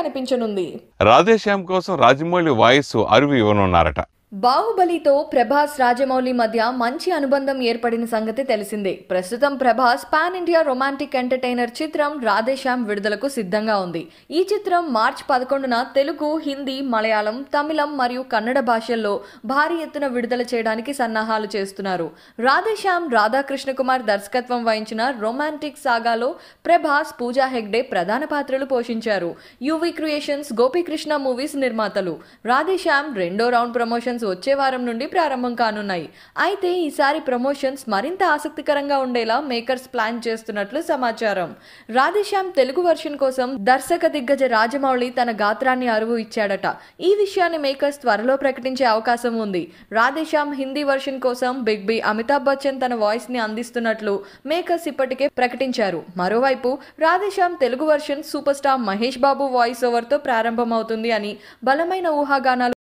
కనిపించనుంది రాధేశ్యామ్ కోసం రాజమౌళి వాయిస్ అరువి ఇవ్వనున్నారట బాహుబలితో ప్రభాస్ రాజమౌళి మధ్య మంచి అనుబంధం ఏర్పడిన సంగతి తెలిసిందే ప్రస్తుతం Prabhas pan India romantic entertainer చిత్రం రాధేశ్యామ్ విడుదలకు సిద్ధంగా ఉంది ఈ చిత్రం మార్చి పదకొండున తెలుగు హిందీ మలయాళం తమిళం మరియు కన్నడ భాషల్లో భారీ ఎత్తున విడుదల చేయడానికి సన్నాహాలు చేస్తున్నారు రాధేశ్యామ్ రాధాకృష్ణ కుమార్ దర్శకత్వం వహించిన రొమాంటిక్ సాగాలో ప్రభాస్ పూజా హెగ్డే ప్రధాన పాత్రలు పోషించారు యువి క్రియేషన్స్ గోపీకృష్ణ మూవీస్ నిర్మాతలు రాధేశ్యామ్ రెండో రౌండ్ ప్రమోషన్ ప్రమోషన్స్ వచ్చే వారం నుండి ప్రారంభం కానున్నాయి అయితే ఈసారి ప్రమోషన్స్ మరింత ఆసక్తికరంగా ఉండేలా మేకర్స్ ప్లాన్ చేస్తున్నట్లు సమాచారం రాధేశ్యామ్ తెలుగు వర్షన్ కోసం దర్శక దిగ్గజ రాజమౌళి తన గాత్రాన్ని అరువు ఇచ్చాడట ఈ విషయాన్ని మేకర్స్ త్వరలో ప్రకటించే అవకాశం ఉంది రాధేశ్యామ్ హిందీ వర్షన్ కోసం బిగ్ బి అమితాబ్ బచ్చన్ తన వాయిస్ ని అందిస్తున్నట్లు మేకర్స్ ఇప్పటికే ప్రకటించారు మరోవైపు Radhe Shyam Telugu version super star Mahesh Babu voice over తో ప్రారంభమవుతుంది అని బలమైన ఊహాగానాలు